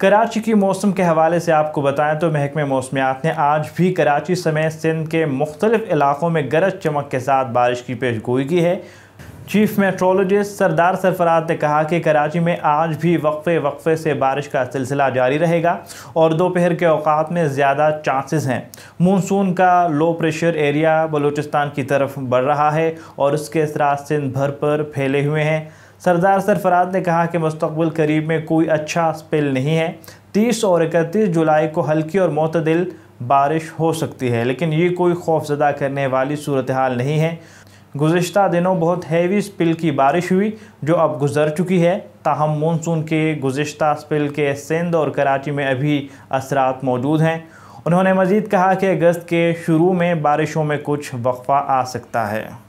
कराची की मौसम के हवाले से आपको बताएं तो महकमे मौसमियात ने आज भी कराची समेत सिंध के मुख्तलिफ इलाकों में गरज चमक के साथ बारिश की पेश गोई की है चीफ मेट्रोलॉजिस्ट सरदार सरफराज ने कहा कि कराची में आज भी वक्फे वक्फे से बारिश का सिलसिला जारी रहेगा और दोपहर के अवकात में ज़्यादा चांसेस हैं मानसून का लो प्रेशर एरिया बलूचिस्तान की तरफ बढ़ रहा है और उसके असरा सिंध भर पर फैले हुए हैं सरदार सरफराज ने कहा कि मुस्तबिल करीब में कोई अच्छा स्पेल नहीं है तीस और इकतीस जुलाई को हल्की और मतदिल बारिश हो सकती है लेकिन ये कोई खौफजदा करने वाली सूरत हाल नहीं है गुज्त दिनों बहुत हैवी स्पिल की बारिश हुई जो अब गुजर चुकी है ताहम मानसून के गुज्त स्पिल के सिंध और कराची में अभी असरात मौजूद हैं उन्होंने मज़ीद कहा कि अगस्त के शुरू में बारिशों में कुछ वक्फा आ सकता है